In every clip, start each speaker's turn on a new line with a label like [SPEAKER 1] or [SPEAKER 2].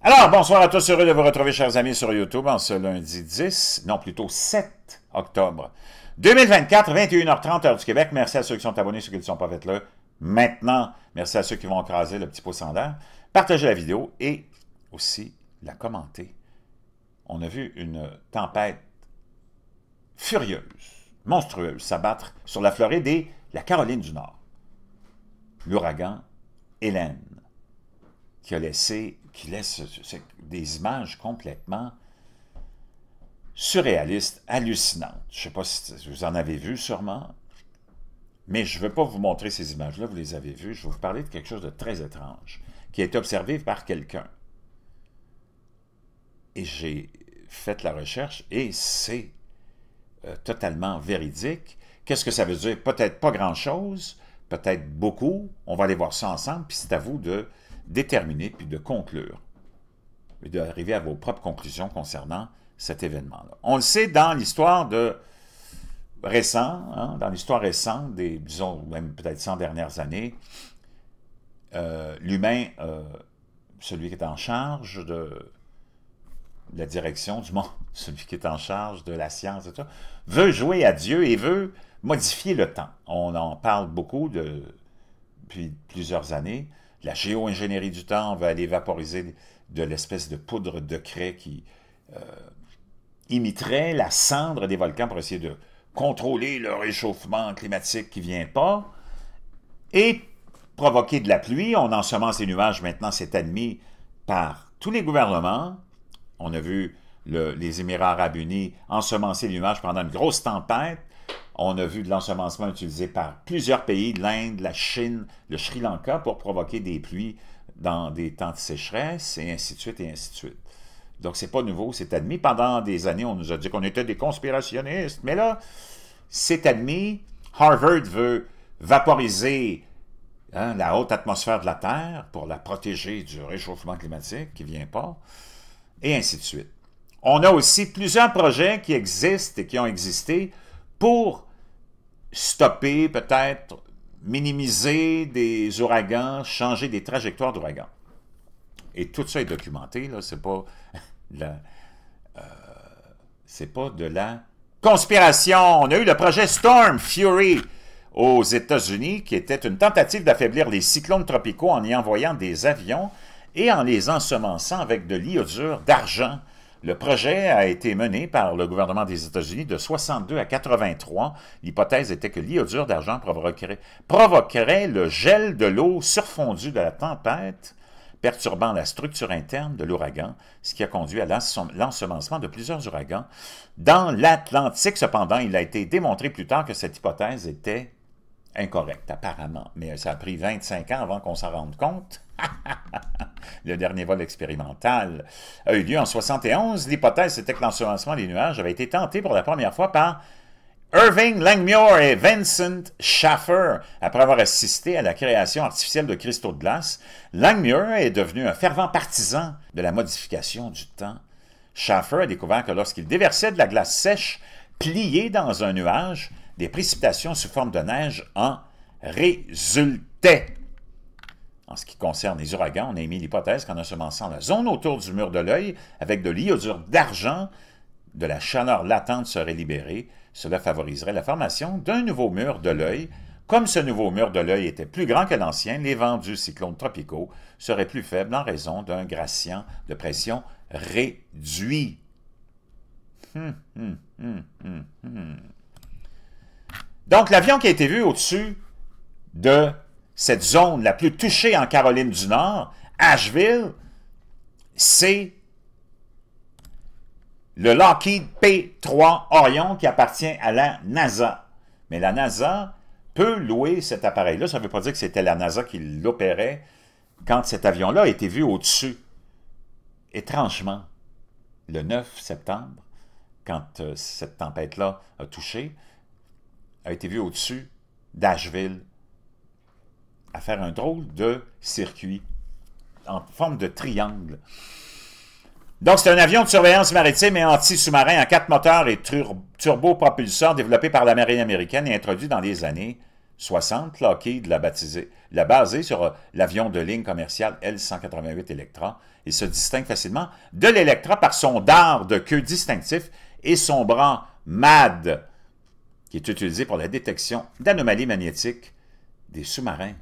[SPEAKER 1] Alors, bonsoir à tous, heureux de vous retrouver, chers amis, sur YouTube en ce lundi 10, non plutôt 7 octobre 2024, 21h30, heure du Québec. Merci à ceux qui sont abonnés, ceux qui ne sont pas, faites là, maintenant. Merci à ceux qui vont écraser le petit pouce en l'air, partager la vidéo et aussi la commenter. On a vu une tempête furieuse, monstrueuse, s'abattre sur la Floride et la Caroline du Nord. L'ouragan Hélène, qui a laissé qui laisse des images complètement surréalistes, hallucinantes. Je ne sais pas si vous en avez vu sûrement, mais je ne veux pas vous montrer ces images-là, vous les avez vues. Je vais vous parler de quelque chose de très étrange qui a été observé par quelqu'un. Et j'ai fait la recherche et c'est euh, totalement véridique. Qu'est-ce que ça veut dire? Peut-être pas grand-chose, peut-être beaucoup. On va aller voir ça ensemble, puis c'est à vous de déterminer puis de conclure et d'arriver à vos propres conclusions concernant cet événement-là. On le sait dans l'histoire de récent, hein, dans l'histoire récente, des, disons même peut-être 100 dernières années, euh, l'humain, euh, celui qui est en charge de la direction du monde, celui qui est en charge de la science, et veut jouer à Dieu et veut modifier le temps. On en parle beaucoup de, depuis plusieurs années. La géo-ingénierie du temps va aller vaporiser de l'espèce de poudre de craie qui euh, imiterait la cendre des volcans pour essayer de contrôler le réchauffement climatique qui ne vient pas. Et provoquer de la pluie, on ensemence les nuages, maintenant c'est admis par tous les gouvernements. On a vu les Émirats arabes unis ensemencer les nuages pendant une grosse tempête on a vu de l'ensemencement utilisé par plusieurs pays, l'Inde, la Chine, le Sri Lanka, pour provoquer des pluies dans des temps de sécheresse, et ainsi de suite, et ainsi de suite. Donc, n'est pas nouveau, c'est admis. Pendant des années, on nous a dit qu'on était des conspirationnistes, mais là, c'est admis. Harvard veut vaporiser hein, la haute atmosphère de la Terre pour la protéger du réchauffement climatique qui vient pas, et ainsi de suite. On a aussi plusieurs projets qui existent et qui ont existé pour stopper, peut-être minimiser des ouragans, changer des trajectoires d'ouragans. Et tout ça est documenté, là, c'est pas... Euh, c'est pas de la conspiration. On a eu le projet Storm Fury aux États-Unis, qui était une tentative d'affaiblir les cyclones tropicaux en y envoyant des avions et en les ensemençant avec de l'iodure d'argent le projet a été mené par le gouvernement des États-Unis de 62 à 83. L'hypothèse était que l'iodure d'argent provoquerait, provoquerait le gel de l'eau surfondue de la tempête, perturbant la structure interne de l'ouragan, ce qui a conduit à l'ensemencement de plusieurs ouragans. Dans l'Atlantique, cependant, il a été démontré plus tard que cette hypothèse était incorrecte, apparemment. Mais ça a pris 25 ans avant qu'on s'en rende compte. Le dernier vol expérimental a eu lieu en 71. L'hypothèse était que l'ensemencement des nuages avait été tenté pour la première fois par Irving Langmuir et Vincent Schaffer, après avoir assisté à la création artificielle de cristaux de glace, Langmuir est devenu un fervent partisan de la modification du temps. Schaffer a découvert que lorsqu'il déversait de la glace sèche pliée dans un nuage, des précipitations sous forme de neige en résultaient. En ce qui concerne les ouragans, on a émis l'hypothèse qu'en ensemençant la zone autour du mur de l'œil avec de l'iodure d'argent, de la chaleur latente serait libérée. Cela favoriserait la formation d'un nouveau mur de l'œil. Comme ce nouveau mur de l'œil était plus grand que l'ancien, les vents du cyclone tropicaux seraient plus faibles en raison d'un gradient de pression réduit. Hum, hum, hum, Donc, l'avion qui a été vu au-dessus de cette zone la plus touchée en Caroline du Nord, Asheville, c'est le Lockheed P-3 Orion qui appartient à la NASA. Mais la NASA peut louer cet appareil-là. Ça ne veut pas dire que c'était la NASA qui l'opérait quand cet avion-là a été vu au-dessus. Étrangement, le 9 septembre, quand euh, cette tempête-là a touché, a été vu au-dessus d'Asheville, à faire un drôle de circuit en forme de triangle. Donc, c'est un avion de surveillance maritime et anti-sous-marin à quatre moteurs et turbopropulseurs développé par la marine américaine et introduit dans les années 60. Lockheed l'a baptisé, l'a basé sur euh, l'avion de ligne commerciale L-188 Electra Il se distingue facilement de l'Electra par son dard de queue distinctif et son bras MAD, qui est utilisé pour la détection d'anomalies magnétiques des sous-marins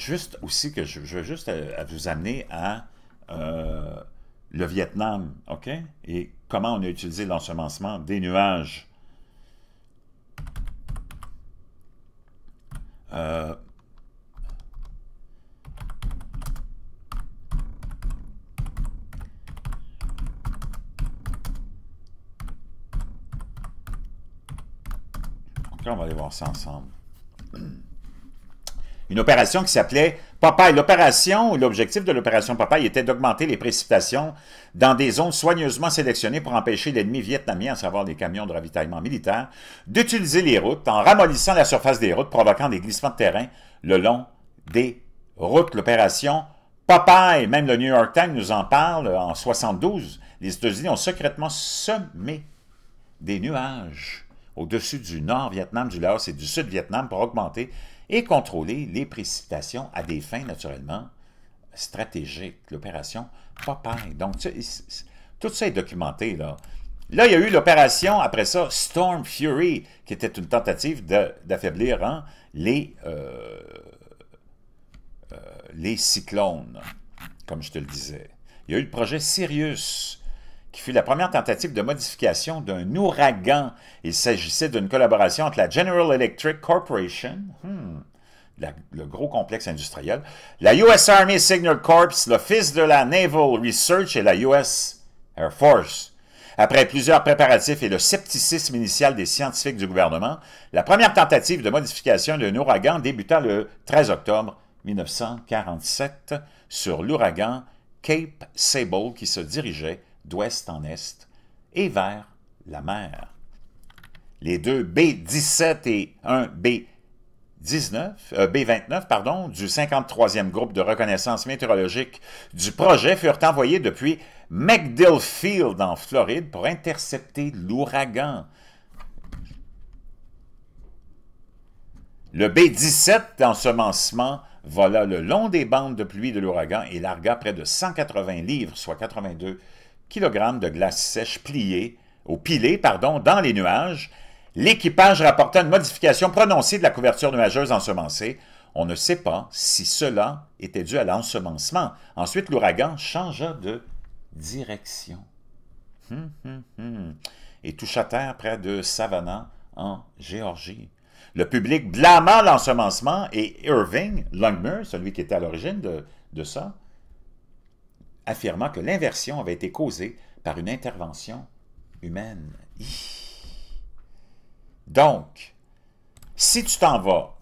[SPEAKER 1] juste aussi que je, veux juste euh, vous amener à euh, le Vietnam, OK? Et comment on a utilisé l'ensemencement des nuages. Euh, on va aller voir ça ensemble. une opération qui s'appelait Popeye. L'opération, l'objectif de l'opération Popeye était d'augmenter les précipitations dans des zones soigneusement sélectionnées pour empêcher l'ennemi vietnamien, à savoir les camions de ravitaillement militaire, d'utiliser les routes en ramollissant la surface des routes, provoquant des glissements de terrain le long des routes. L'opération Popeye, même le New York Times nous en parle, euh, en 72, les États-Unis ont secrètement semé des nuages au-dessus du nord Vietnam, du Laos et du sud Vietnam pour augmenter et contrôler les précipitations à des fins naturellement stratégiques. L'opération Popeye. Donc, tout ça est documenté. Là, là il y a eu l'opération, après ça, Storm Fury, qui était une tentative d'affaiblir hein, les, euh, euh, les cyclones, comme je te le disais. Il y a eu le projet Sirius, qui fut la première tentative de modification d'un ouragan. Il s'agissait d'une collaboration entre la General Electric Corporation, hmm, le gros complexe industriel, la U.S. Army Signal Corps, l'Office de la Naval Research et la U.S. Air Force. Après plusieurs préparatifs et le scepticisme initial des scientifiques du gouvernement, la première tentative de modification d'un ouragan débuta le 13 octobre 1947 sur l'ouragan Cape Sable qui se dirigeait d'ouest en est, et vers la mer. Les deux B-17 et un B-19, euh, B-29 pardon, du 53e groupe de reconnaissance météorologique du projet furent envoyés depuis McDillfield en Floride pour intercepter l'ouragan. Le B-17 d'ensemencement vola le long des bandes de pluie de l'ouragan et larga près de 180 livres, soit 82 Kilogrammes de glace sèche pliée, au pilé, pardon, dans les nuages, l'équipage rapporta une modification prononcée de la couverture nuageuse ensemencée. On ne sait pas si cela était dû à l'ensemencement. Ensuite, l'ouragan changea de direction. Hum, hum, hum. Et toucha terre près de Savannah, en Géorgie. Le public blâma l'ensemencement et Irving Longmire, celui qui était à l'origine de ça, affirmant que l'inversion avait été causée par une intervention humaine. Donc, si tu t'en vas,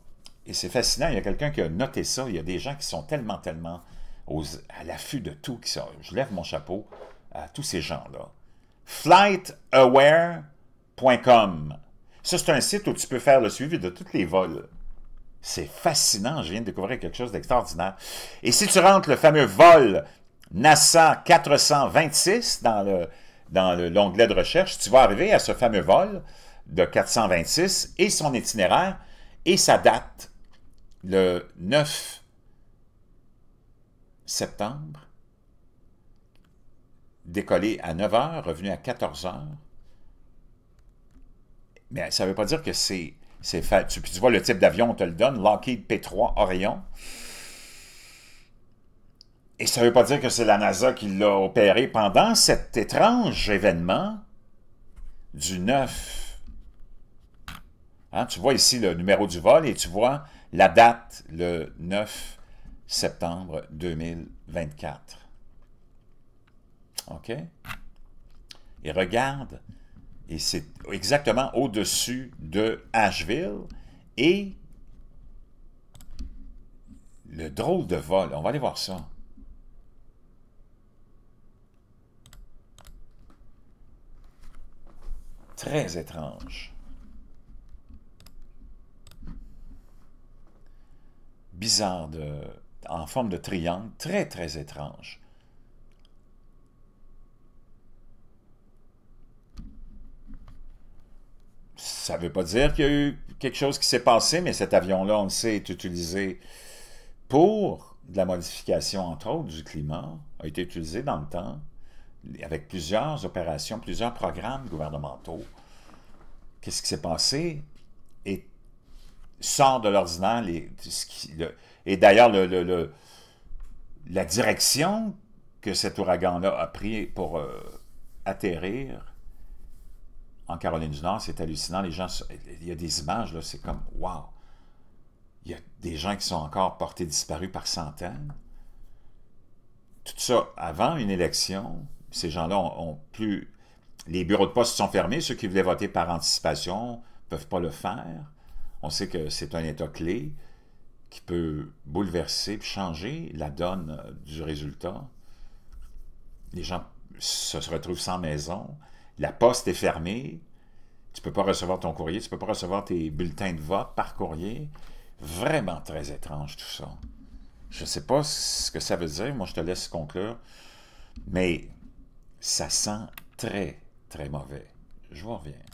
[SPEAKER 1] et c'est fascinant, il y a quelqu'un qui a noté ça, il y a des gens qui sont tellement, tellement à l'affût de tout, qui je lève mon chapeau à tous ces gens-là. Flightaware.com. Ça, c'est un site où tu peux faire le suivi de tous les vols. C'est fascinant, je viens de découvrir quelque chose d'extraordinaire. Et si tu rentres le fameux vol NASA 426 dans le dans l'onglet de recherche, tu vas arriver à ce fameux vol de 426 et son itinéraire et sa date, le 9 septembre, décollé à 9h, revenu à 14h. Mais ça ne veut pas dire que c'est... fait tu vois, le type d'avion, on te le donne, Lockheed P3 Orion. Et ça ne veut pas dire que c'est la NASA qui l'a opéré pendant cet étrange événement du 9. Hein, tu vois ici le numéro du vol et tu vois la date, le 9 septembre 2024. OK? Et regarde, et c'est exactement au-dessus de Asheville et le drôle de vol. On va aller voir ça. très étrange. Bizarre, de, en forme de triangle, très très étrange. Ça ne veut pas dire qu'il y a eu quelque chose qui s'est passé, mais cet avion-là, on le sait, est utilisé pour de la modification, entre autres, du climat, a été utilisé dans le temps avec plusieurs opérations, plusieurs programmes gouvernementaux, qu'est-ce qui s'est passé et sort de l'ordinaire. et d'ailleurs, la direction que cet ouragan-là a pris pour euh, atterrir en Caroline du Nord, c'est hallucinant. Les gens, il y a des images, c'est comme, wow! Il y a des gens qui sont encore portés disparus par centaines. Tout ça avant une élection, ces gens-là ont, plus... Les bureaux de poste sont fermés. Ceux qui voulaient voter par anticipation ne peuvent pas le faire. On sait que c'est un état clé qui peut bouleverser, changer la donne du résultat. Les gens se retrouvent sans maison. La poste est fermée. Tu ne peux pas recevoir ton courrier. Tu ne peux pas recevoir tes bulletins de vote par courrier. Vraiment très étrange tout ça. Je ne sais pas ce que ça veut dire. Moi, je te laisse conclure. Mais ça sent très, très mauvais. Je vous reviens.